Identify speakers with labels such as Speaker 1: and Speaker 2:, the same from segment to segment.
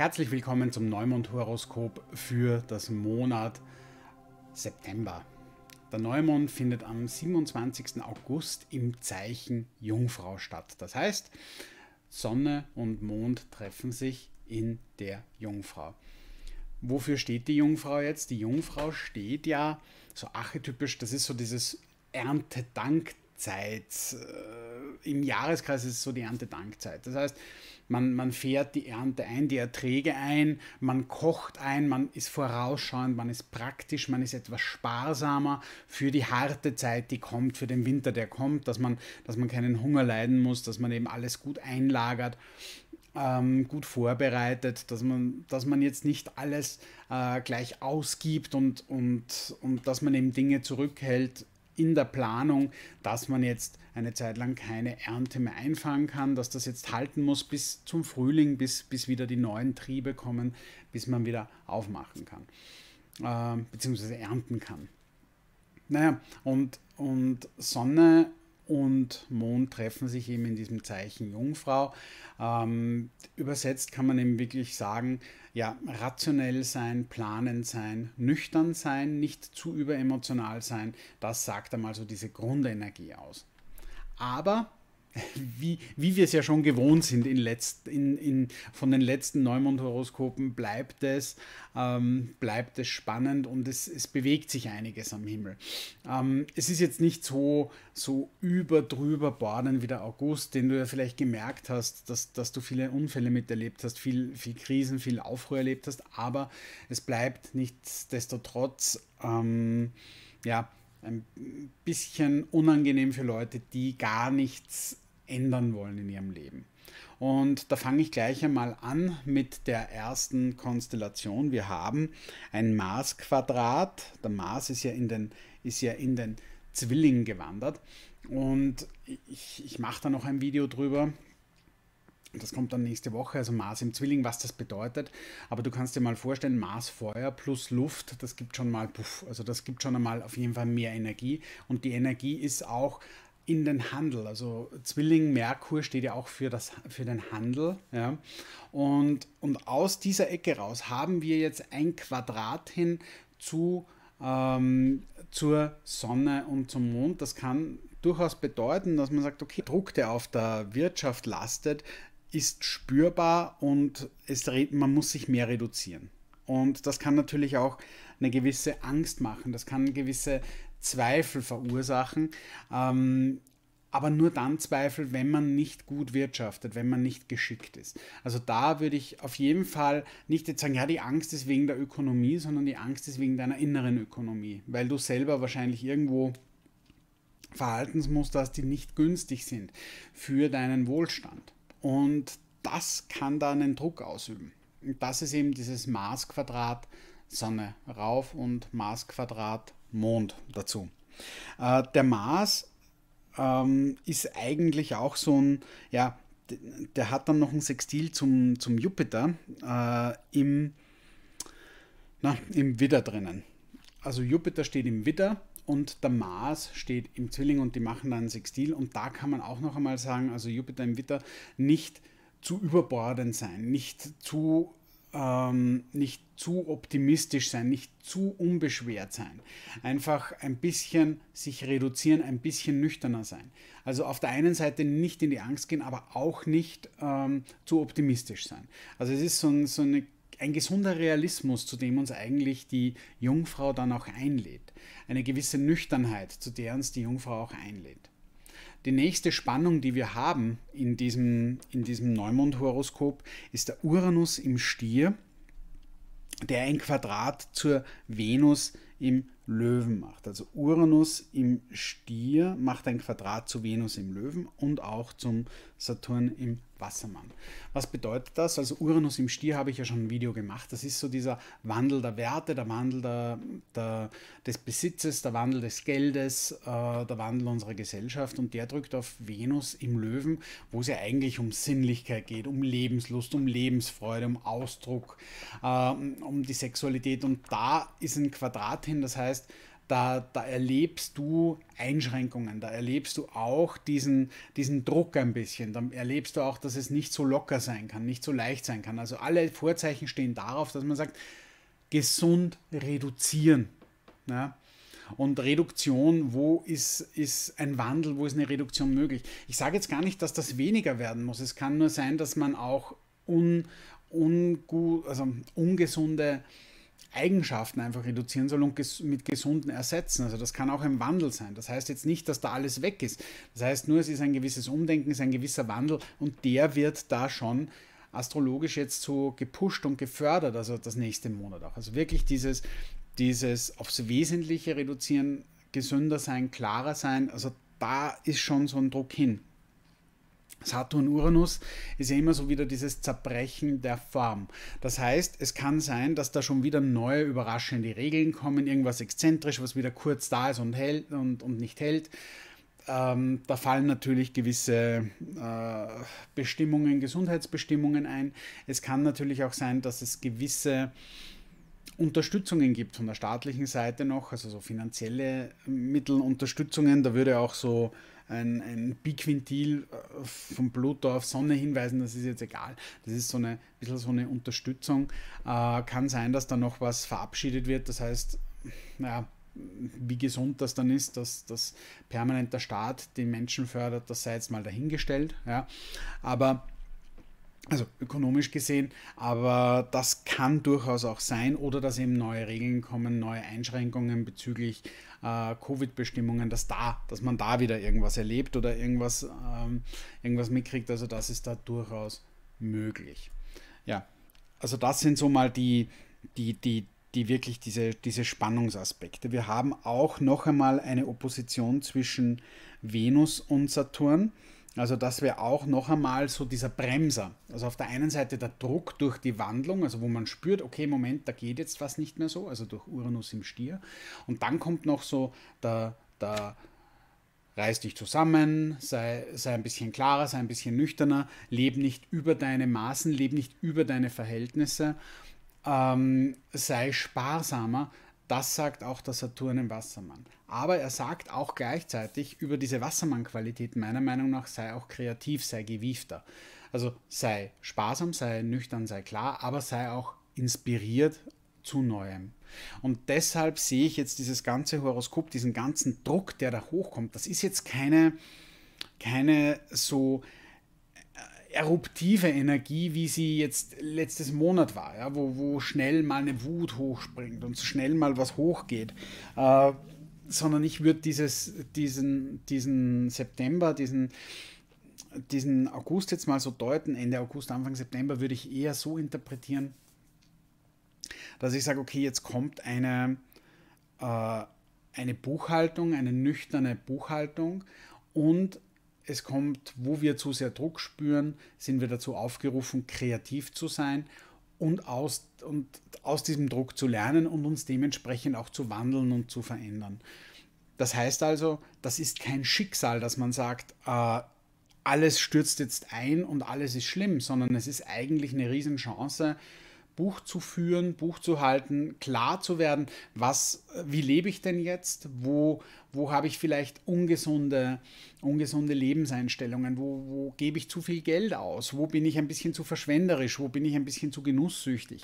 Speaker 1: Herzlich willkommen zum Neumond-Horoskop für das Monat September. Der Neumond findet am 27. August im Zeichen Jungfrau statt. Das heißt, Sonne und Mond treffen sich in der Jungfrau. Wofür steht die Jungfrau jetzt? Die Jungfrau steht ja so archetypisch, das ist so dieses Erntedankzeit. Äh, im Jahreskreis ist es so die Erntedankzeit. Das heißt, man, man fährt die Ernte ein, die Erträge ein, man kocht ein, man ist vorausschauend, man ist praktisch, man ist etwas sparsamer für die harte Zeit, die kommt, für den Winter, der kommt, dass man, dass man keinen Hunger leiden muss, dass man eben alles gut einlagert ähm, gut vorbereitet, dass man, dass man jetzt nicht alles äh, gleich ausgibt und, und, und dass man eben Dinge zurückhält, in der Planung, dass man jetzt eine Zeit lang keine Ernte mehr einfahren kann, dass das jetzt halten muss bis zum Frühling, bis, bis wieder die neuen Triebe kommen, bis man wieder aufmachen kann, äh, beziehungsweise ernten kann. Naja, und, und Sonne und Mond treffen sich eben in diesem Zeichen Jungfrau. Ähm, übersetzt kann man eben wirklich sagen, ja, rationell sein, planend sein, nüchtern sein, nicht zu überemotional sein, das sagt einmal so diese Grundenergie aus. Aber wie, wie wir es ja schon gewohnt sind in letzt, in, in, von den letzten Neumond-Horoskopen, bleibt es, ähm, bleibt es spannend und es, es bewegt sich einiges am Himmel. Ähm, es ist jetzt nicht so, so überdrüber bordend wie der August, den du ja vielleicht gemerkt hast, dass, dass du viele Unfälle miterlebt hast, viel, viel Krisen, viel Aufruhr erlebt hast, aber es bleibt nichtsdestotrotz, ähm, ja, ein bisschen unangenehm für Leute, die gar nichts ändern wollen in ihrem Leben. Und da fange ich gleich einmal an mit der ersten Konstellation. Wir haben ein Mars-Quadrat. Der Mars ist ja in den, ist ja in den Zwilling gewandert. Und ich, ich mache da noch ein Video drüber. Das kommt dann nächste Woche, also Mars im Zwilling, was das bedeutet. Aber du kannst dir mal vorstellen, Mars Feuer plus Luft, das gibt schon mal, puff, also das gibt schon einmal auf jeden Fall mehr Energie. Und die Energie ist auch in den Handel. Also Zwilling Merkur steht ja auch für, das, für den Handel. Ja. Und, und aus dieser Ecke raus haben wir jetzt ein Quadrat hin zu, ähm, zur Sonne und zum Mond. Das kann durchaus bedeuten, dass man sagt, okay, Druck, der auf der Wirtschaft lastet, ist spürbar und es, man muss sich mehr reduzieren. Und das kann natürlich auch eine gewisse Angst machen, das kann gewisse Zweifel verursachen. Ähm, aber nur dann Zweifel, wenn man nicht gut wirtschaftet, wenn man nicht geschickt ist. Also da würde ich auf jeden Fall nicht jetzt sagen, ja, die Angst ist wegen der Ökonomie, sondern die Angst ist wegen deiner inneren Ökonomie, weil du selber wahrscheinlich irgendwo Verhaltensmuster hast, die nicht günstig sind für deinen Wohlstand. Und das kann dann einen Druck ausüben. Und das ist eben dieses Maßquadrat Sonne rauf und Maßquadrat Mond dazu. Äh, der Mars ähm, ist eigentlich auch so ein, ja, der hat dann noch ein Sextil zum, zum Jupiter äh, im, na, im Widder drinnen. Also Jupiter steht im Widder und der Mars steht im Zwilling und die machen dann Sextil. Und da kann man auch noch einmal sagen, also Jupiter im Witter nicht zu überbordend sein, nicht zu, ähm, nicht zu optimistisch sein, nicht zu unbeschwert sein. Einfach ein bisschen sich reduzieren, ein bisschen nüchterner sein. Also auf der einen Seite nicht in die Angst gehen, aber auch nicht ähm, zu optimistisch sein. Also es ist so, so eine ein gesunder Realismus, zu dem uns eigentlich die Jungfrau dann auch einlädt. Eine gewisse Nüchternheit, zu der uns die Jungfrau auch einlädt. Die nächste Spannung, die wir haben in diesem, in diesem Neumond-Horoskop, ist der Uranus im Stier, der ein Quadrat zur Venus im Löwen macht. Also Uranus im Stier macht ein Quadrat zu Venus im Löwen und auch zum Saturn im Wassermann. Was bedeutet das? Also Uranus im Stier habe ich ja schon ein Video gemacht. Das ist so dieser Wandel der Werte, der Wandel der, der, des Besitzes, der Wandel des Geldes, äh, der Wandel unserer Gesellschaft und der drückt auf Venus im Löwen, wo es ja eigentlich um Sinnlichkeit geht, um Lebenslust, um Lebensfreude, um Ausdruck, äh, um die Sexualität und da ist ein Quadrat hin, das heißt, heißt, da, da, erlebst du Einschränkungen, da erlebst du auch diesen, diesen Druck ein bisschen, da erlebst du auch, dass es nicht so locker sein kann, nicht so leicht sein kann. Also alle Vorzeichen stehen darauf, dass man sagt, gesund reduzieren. Ja? Und Reduktion, wo ist, ist ein Wandel, wo ist eine Reduktion möglich? Ich sage jetzt gar nicht, dass das weniger werden muss. Es kann nur sein, dass man auch un, ungut, also ungesunde äh, Eigenschaften einfach reduzieren soll und ges mit gesunden ersetzen. Also das kann auch ein Wandel sein. Das heißt jetzt nicht, dass da alles weg ist. Das heißt nur, es ist ein gewisses Umdenken, es ist ein gewisser Wandel und der wird da schon astrologisch jetzt so gepusht und gefördert, also das nächste Monat auch. Also wirklich dieses, dieses aufs Wesentliche reduzieren, gesünder sein, klarer sein, also da ist schon so ein Druck hin. Saturn-Uranus ist ja immer so wieder dieses Zerbrechen der Form. Das heißt, es kann sein, dass da schon wieder neue überraschende Regeln kommen, irgendwas exzentrisch, was wieder kurz da ist und, hält und, und nicht hält. Ähm, da fallen natürlich gewisse äh, Bestimmungen, Gesundheitsbestimmungen ein. Es kann natürlich auch sein, dass es gewisse Unterstützungen gibt von der staatlichen Seite noch, also so finanzielle äh, Mittel, Unterstützungen. Da würde auch so ein, ein Biquintil äh, von Pluto auf Sonne hinweisen, das ist jetzt egal. Das ist so eine bisschen so eine Unterstützung. Äh, kann sein, dass da noch was verabschiedet wird. Das heißt, naja, wie gesund das dann ist, dass, dass permanent der Staat den Menschen fördert, das sei jetzt mal dahingestellt. Ja. Aber also ökonomisch gesehen, aber das kann durchaus auch sein oder dass eben neue Regeln kommen, neue Einschränkungen bezüglich äh, Covid-Bestimmungen, dass da, dass man da wieder irgendwas erlebt oder irgendwas, ähm, irgendwas mitkriegt. Also das ist da durchaus möglich. Ja, also das sind so mal die, die, die, die wirklich diese, diese Spannungsaspekte. Wir haben auch noch einmal eine Opposition zwischen Venus und Saturn. Also das wäre auch noch einmal so dieser Bremser. Also auf der einen Seite der Druck durch die Wandlung, also wo man spürt, okay, Moment, da geht jetzt was nicht mehr so, also durch Uranus im Stier. Und dann kommt noch so der, der reiß dich zusammen, sei, sei ein bisschen klarer, sei ein bisschen nüchterner, leb nicht über deine Maßen, leb nicht über deine Verhältnisse, ähm, sei sparsamer. Das sagt auch der Saturn im Wassermann. Aber er sagt auch gleichzeitig, über diese Wassermann-Qualität meiner Meinung nach sei auch kreativ, sei gewiefter. Also sei sparsam, sei nüchtern, sei klar, aber sei auch inspiriert zu Neuem. Und deshalb sehe ich jetzt dieses ganze Horoskop, diesen ganzen Druck, der da hochkommt. Das ist jetzt keine, keine so eruptive Energie, wie sie jetzt letztes Monat war, ja, wo, wo schnell mal eine Wut hochspringt und schnell mal was hochgeht. Äh, sondern ich würde diesen, diesen September, diesen, diesen August jetzt mal so deuten, Ende August, Anfang September, würde ich eher so interpretieren, dass ich sage, okay, jetzt kommt eine, äh, eine Buchhaltung, eine nüchterne Buchhaltung und es kommt, wo wir zu sehr Druck spüren, sind wir dazu aufgerufen, kreativ zu sein und aus, und aus diesem Druck zu lernen und uns dementsprechend auch zu wandeln und zu verändern. Das heißt also, das ist kein Schicksal, dass man sagt, äh, alles stürzt jetzt ein und alles ist schlimm, sondern es ist eigentlich eine Riesenchance, Buch zu führen, Buch zu halten, klar zu werden, was, wie lebe ich denn jetzt, wo, wo habe ich vielleicht ungesunde, ungesunde Lebenseinstellungen, wo, wo gebe ich zu viel Geld aus, wo bin ich ein bisschen zu verschwenderisch, wo bin ich ein bisschen zu genusssüchtig.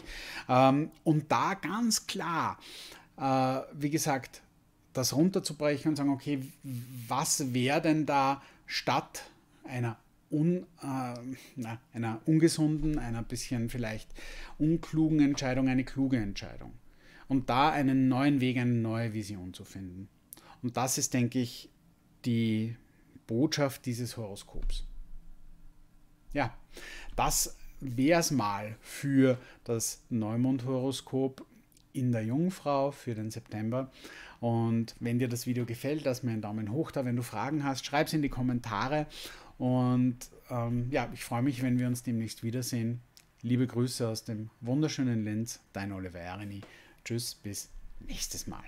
Speaker 1: Ähm, und da ganz klar, äh, wie gesagt, das runterzubrechen und sagen, okay, was wäre denn da statt einer un, äh, na, einer ungesunden, einer bisschen vielleicht unklugen Entscheidung eine kluge Entscheidung. Und da einen neuen Weg, eine neue Vision zu finden. Und das ist, denke ich, die Botschaft dieses Horoskops. Ja, das wäre es mal für das Neumond-Horoskop in der Jungfrau für den September. Und wenn dir das Video gefällt, lass mir einen Daumen hoch da. Wenn du Fragen hast, schreib es in die Kommentare. Und ähm, ja, ich freue mich, wenn wir uns demnächst wiedersehen. Liebe Grüße aus dem wunderschönen Linz, dein Oliver Erini. Tschüss, bis nächstes Mal.